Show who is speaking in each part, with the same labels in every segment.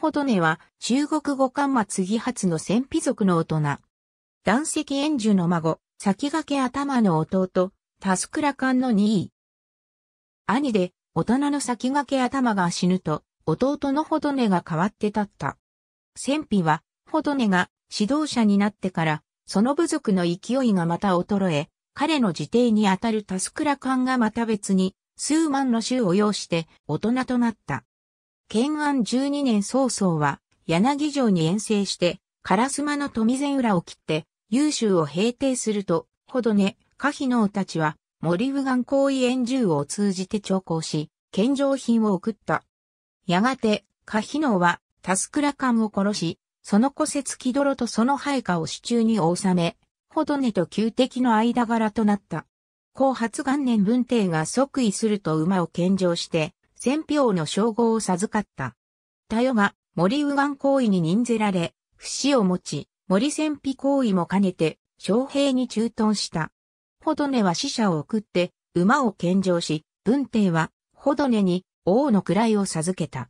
Speaker 1: ほどねは中国語漢末義発の戦費族の大人。男石炎樹の孫、先駆け頭の弟、タスクラカンの2位。兄で、大人の先駆け頭が死ぬと、弟のほどねが変わって立った。戦費は、ほどねが指導者になってから、その部族の勢いがまた衰え、彼の自邸にあたるタスクラカンがまた別に、数万の衆を要して大人となった。建安12年曹操は、柳城に遠征して、烏丸の富善浦を切って、優州を平定すると、ほどね、可否能たちは、森ガン行為円銃を通じて調校し、献上品を送った。やがて、可否能は、タスクラ官を殺し、その骨折木泥とその配下を手中に収め、ほどねと旧敵の間柄となった。後発元年文帝が即位すると馬を献上して、戦票の称号を授かった。田代が森右岸行為に任ぜられ、不死を持ち、森戦飛行為も兼ねて、将兵に駐屯した。ほどねは死者を送って、馬を献上し、文帝は、ほどねに王の位を授けた。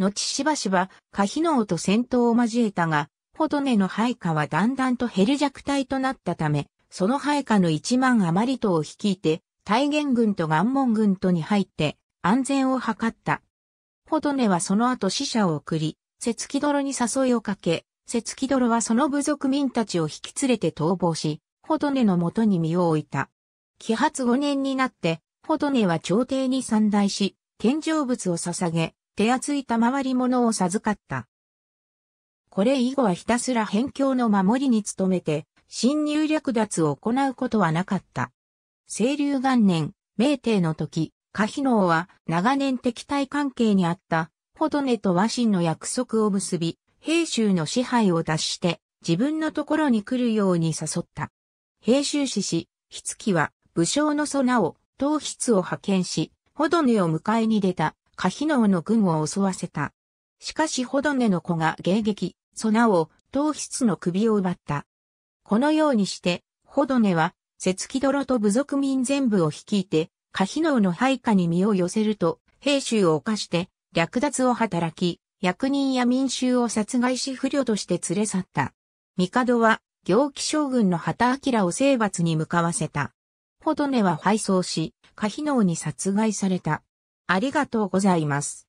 Speaker 1: 後しばしば、可否能王と戦闘を交えたが、ほどねの配下はだんだんと減る弱体となったため、その配下の一万余りとを率いて、大元軍と岩門軍とに入って、安全を図った。ホドネはその後死者を送り、セツキドロに誘いをかけ、セツキドロはその部族民たちを引き連れて逃亡し、ホドネの元に身を置いた。揮発5年になって、ホドネは朝廷に参大し、献上物を捧げ、手厚い賜り物を授かった。これ以後はひたすら辺境の守りに努めて、侵入略奪を行うことはなかった。清流元年、明帝の時、カヒノーは長年敵対関係にあったホドネと和親の約束を結び、兵州の支配を脱して自分のところに来るように誘った。兵州志士、ヒツキは武将のソナを東筆を派遣し、ホドネを迎えに出たカヒノーの軍を襲わせた。しかしホドネの子が迎撃、ソナを東筆の首を奪った。このようにして、ホドネは、セツキドロと部族民全部を率いて、カヒノウの配下に身を寄せると、兵州を犯して、略奪を働き、役人や民衆を殺害し不慮として連れ去った。帝は、行基将軍の旗明を征伐に向かわせた。ホドネは敗走し、カヒノウに殺害された。ありがとうございます。